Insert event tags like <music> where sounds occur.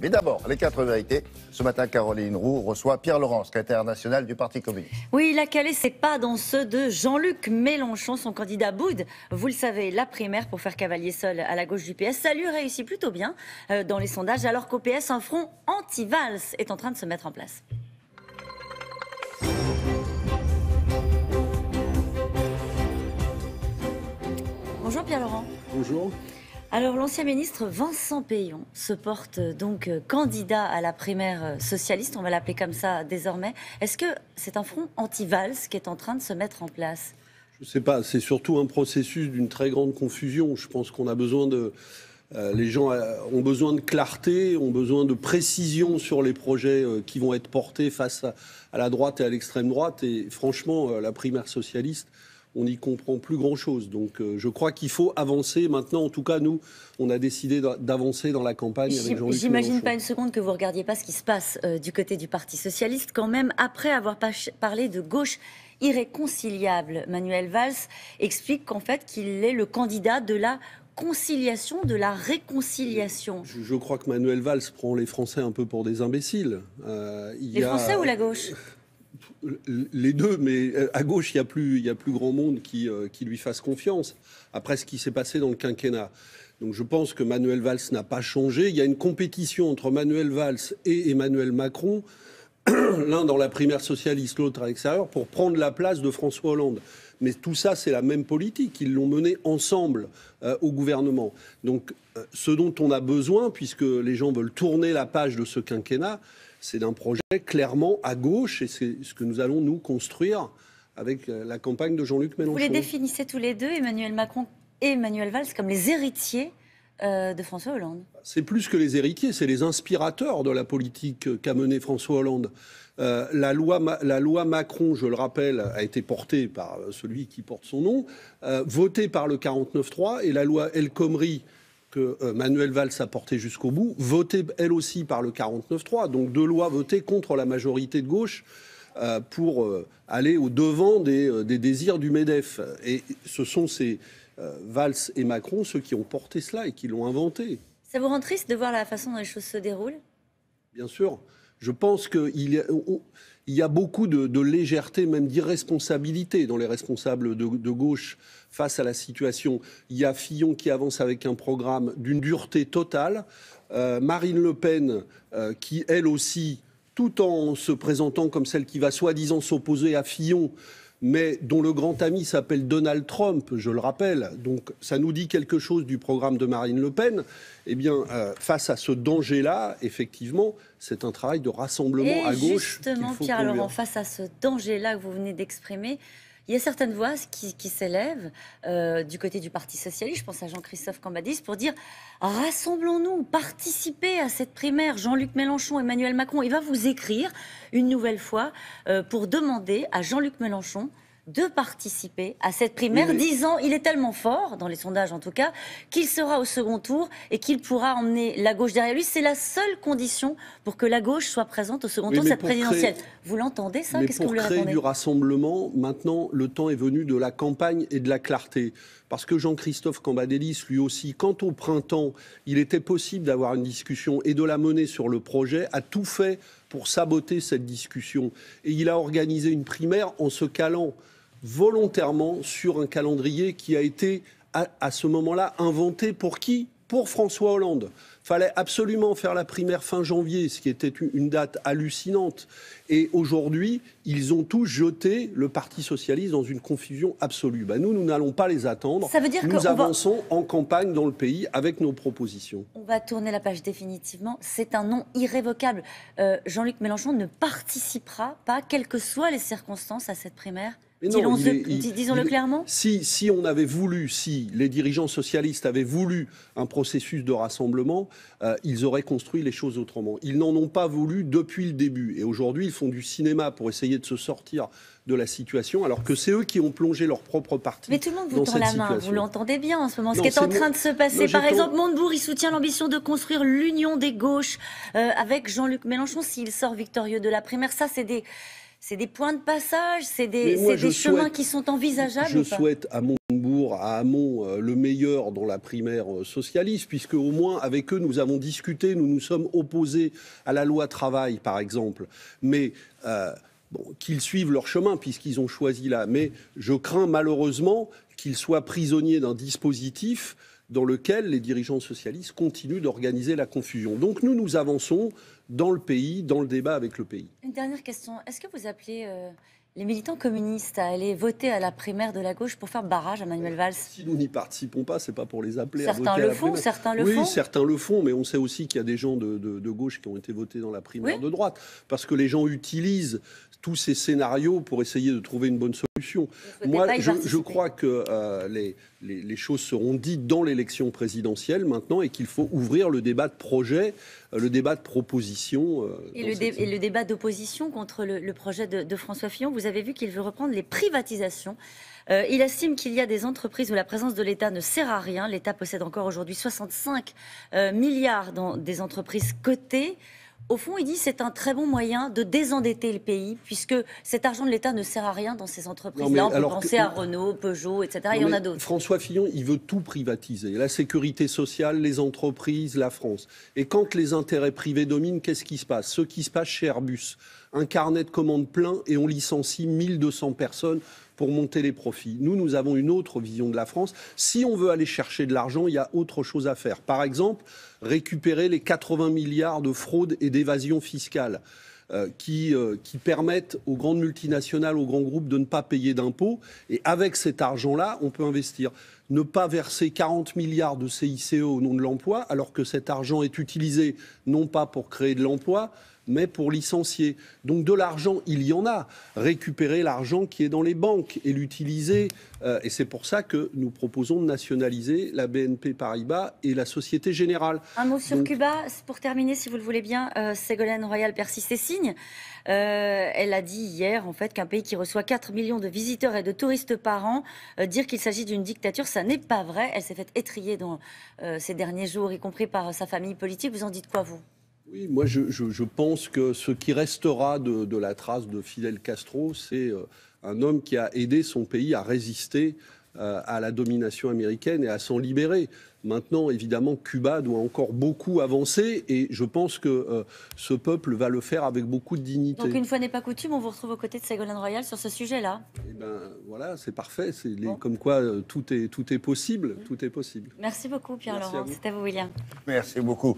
Mais d'abord, les quatre vérités. Ce matin, Caroline Roux reçoit Pierre Laurent, secrétaire national du Parti communiste. Oui, la Calais, calé n'est pas dans ceux de Jean-Luc Mélenchon, son candidat Boud. Vous le savez, la primaire pour faire cavalier seul à la gauche du PS, ça lui réussit plutôt bien euh, dans les sondages, alors qu'au PS, un front anti valse est en train de se mettre en place. Bonjour Pierre Laurent. Bonjour. Alors l'ancien ministre Vincent Payon se porte donc euh, candidat à la primaire euh, socialiste, on va l'appeler comme ça désormais. Est-ce que c'est un front anti-Valls qui est en train de se mettre en place Je ne sais pas, c'est surtout un processus d'une très grande confusion. Je pense qu'on a besoin de... Euh, les gens ont besoin de clarté, ont besoin de précision sur les projets qui vont être portés face à la droite et à l'extrême droite. Et franchement, la primaire socialiste, on n'y comprend plus grand-chose. Donc euh, je crois qu'il faut avancer maintenant. En tout cas, nous, on a décidé d'avancer dans la campagne avec Jean-Luc J'imagine pas une seconde que vous regardiez pas ce qui se passe euh, du côté du Parti socialiste quand même après avoir parlé de gauche irréconciliable. Manuel Valls explique qu'en fait qu'il est le candidat de la conciliation, de la réconciliation. Je, crois que Manuel Valls prend les Français un peu pour des imbéciles. Euh, il les Français ou la gauche les deux, mais euh, à gauche, il n'y a, plus, y a plus grand monde euh, qui, lui fasse confiance après ce qui s'est passé dans le quinquennat. Donc je pense que Manuel Valls n'a pas changé. Il y a une compétition entre Manuel Valls et Emmanuel Macron, <clears throat> l'un dans la primaire socialiste, l'autre à l'extérieur, pour prendre la place de François Hollande. Mais tout ça, c'est la même politique. Ils l'ont menée ensemble euh, au gouvernement. Donc, ce dont on a besoin, puisque les gens veulent tourner la page de ce quinquennat, c'est un projet clairement à gauche et c'est ce que nous allons nous construire avec euh, la campagne de Jean-Luc Mélenchon. Vous les définissez tous les deux, Emmanuel Macron et Emmanuel Valls, comme les héritiers euh, de François Hollande. C'est plus que les héritiers, c'est les inspirateurs de la politique qu'a menée François Hollande. Euh, la, loi, la, loi, Macron, je le rappelle, a été portée par celui qui porte son nom, votée par le 49-3, et la loi El Khomri, que euh, Manuel Valls a porté jusqu'au bout, voté elle aussi par le 49-3, donc deux lois votées contre la majorité de gauche euh, pour euh, aller au devant des, désirs du MEDEF. Et ce sont ces Valls et Macron, ceux qui ont porté cela et qui l'ont inventé. Ça vous rend triste de voir la façon dont les choses se déroulent Bien sûr. Je pense qu'il oh, oh, y a beaucoup de, légèreté, même d'irresponsabilité dans les responsables de, gauche face à la situation. Il y a Fillon qui avance avec un programme d'une dureté totale. Euh, Marine Le Pen, euh, qui elle aussi, tout en se présentant comme celle qui va soi-disant s'opposer à Fillon, mais dont le grand ami s'appelle Donald Trump, je le rappelle. Donc ça nous dit quelque chose du programme de Marine Le Pen. Eh bien, euh, face à ce danger-là, effectivement, c'est un travail de rassemblement à gauche. Justement, Pierre-Laurent, face à ce danger-là que vous venez d'exprimer, il y a certaines voix qui, s'élèvent euh, du côté du Parti socialiste, je pense à Jean-Christophe Cambadis, pour dire rassemblons-nous, participez à cette primaire. Jean-Luc Mélenchon, Emmanuel Macron, il va vous écrire une nouvelle fois euh, pour demander à Jean-Luc Mélenchon de participer à cette primaire, disant il est tellement fort, dans les sondages en tout cas, qu'il sera au second tour et qu'il pourra emmener la gauche derrière lui. C'est la seule condition pour que la gauche soit présente au second tour de cette présidentielle. Vous l'entendez ça Qu'est-ce que vous lui répondez Pour du rassemblement, maintenant, le temps est venu de la campagne et de la clarté. Parce que Jean-Christophe Cambadélis, lui aussi, quand au printemps, il était possible d'avoir une discussion et de la mener sur le projet, a tout fait pour saboter cette discussion. Et il a organisé une primaire en se calant volontairement sur un calendrier qui a été, à, ce moment-là, inventé pour qui Pour François Hollande. Fallait absolument faire la primaire fin janvier, ce qui était une date hallucinante. Et aujourd'hui, ils ont tous jeté le Parti socialiste dans une confusion absolue. Bah, nous, nous n'allons pas les attendre. nous avançons en campagne dans le pays avec nos propositions. On va tourner la page définitivement. C'est un nom irrévocable. Euh, Jean-Luc Mélenchon ne participera pas, quelles que soient les circonstances, à cette primaire Disons-le clairement. Si, si on avait voulu, si les dirigeants socialistes avaient voulu un processus de rassemblement, euh, ils auraient construit les choses autrement. Ils n'en ont pas voulu depuis le début. Et aujourd'hui, ils font du cinéma pour essayer de se sortir de la situation, alors que c'est eux qui ont plongé leur propre parti. Mais tout le monde vous tend la main, vous l'entendez bien en ce moment. ce qui est, en train de se passer, par exemple, Montebourg, il soutient l'ambition de construire l'union des gauches euh, avec Jean-Luc Mélenchon s'il sort victorieux de la primaire. Ça, c'est des c'est des points de passage, c'est des, chemins qui sont envisageables. Je souhaite à Montbourg, à Amont euh, le meilleur dans la primaire euh, socialiste, puisque au moins avec eux nous avons discuté, nous nous sommes opposés à la loi travail, par exemple. Mais euh, qu'ils suivent leur chemin puisqu'ils ont choisi là. Mais je crains malheureusement qu'ils soient prisonniers d'un dispositif dans lequel les dirigeants socialistes continuent d'organiser la confusion. Donc nous, nous avançons, dans le pays, dans le débat avec le pays. Une dernière question. Est-ce que vous appelez euh, les militants communistes à aller voter à la primaire de la gauche pour faire barrage à Manuel Valls Si nous n'y participons pas, c'est pas pour les appeler à voter. Le à la certains le font. Oui, certains le font, mais on sait aussi qu'il y a des gens de, gauche qui ont été votés dans la primaire de droite, parce que les gens utilisent tous ces scénarios pour essayer de trouver une bonne solution. Moi, je, crois que euh, les, choses seront dites dans l'élection présidentielle maintenant et qu'il faut ouvrir le débat de projet, euh, le débat de proposition. Euh, et, le débat d'opposition contre le, projet de, François Fillon. Vous avez vu qu'il veut reprendre les privatisations. il estime qu'il y a des entreprises où la présence de l'État ne sert à rien. L'État possède encore aujourd'hui 65 milliards dans des entreprises cotées au fond, il dit c'est un très bon moyen de désendetter le pays, puisque cet argent de l'État ne sert à rien dans ces entreprises-là. On peut penser à Renault, Peugeot, etc. il y en a d'autres. François Fillon, il veut tout privatiser la sécurité sociale, les entreprises, la France. Et quand les intérêts privés dominent, qu'est-ce qui se passe Ce qui se passe chez Airbus un carnet de commandes plein et on licencie 1200 personnes pour monter les profits. Nous, nous avons une autre vision de la France. Si on veut aller chercher de l'argent, il y a autre chose à faire. Par exemple, récupérer les 80 milliards de fraude et d'évasion fiscale. Euh, euh, qui, permettent aux grandes multinationales, aux grands groupes de ne pas payer d'impôts. Et avec cet argent-là, on peut investir. Ne pas verser 40 milliards de CICE au nom de l'emploi, alors que cet argent est utilisé non pas pour créer de l'emploi, mais pour licencier. Donc de l'argent, il y en a. Récupérer l'argent qui est dans les banques et l'utiliser. Euh, et c'est pour ça que nous proposons de nationaliser la BNP Paribas et la Société Générale. Un mot sur Cuba, pour terminer, si vous le voulez bien, euh, Ségolène Royal persiste ses signes. Euh, elle a dit hier, en fait, qu'un pays qui reçoit 4 millions de visiteurs et de touristes par an, euh, dire qu'il s'agit d'une dictature, ça n'est pas vrai. Elle s'est faite étrier dans ces derniers jours, y compris par sa famille politique. Vous en dites quoi, vous oui, moi je, pense que ce qui restera de, de la trace de Fidel Castro, c'est un homme qui a aidé son pays à résister à la domination américaine et à s'en libérer. Maintenant, évidemment, Cuba doit encore beaucoup avancer et je pense que euh, ce peuple va le faire avec beaucoup de dignité. Donc, une fois n'est pas coutume, on vous retrouve aux côtés de Ségolène Royal sur ce sujet-là. Eh bien, voilà, c'est parfait. C'est comme quoi euh, tout, est, tout est possible. Tout est possible. Merci beaucoup, Pierre Laurent. C'était vous, William. Merci beaucoup.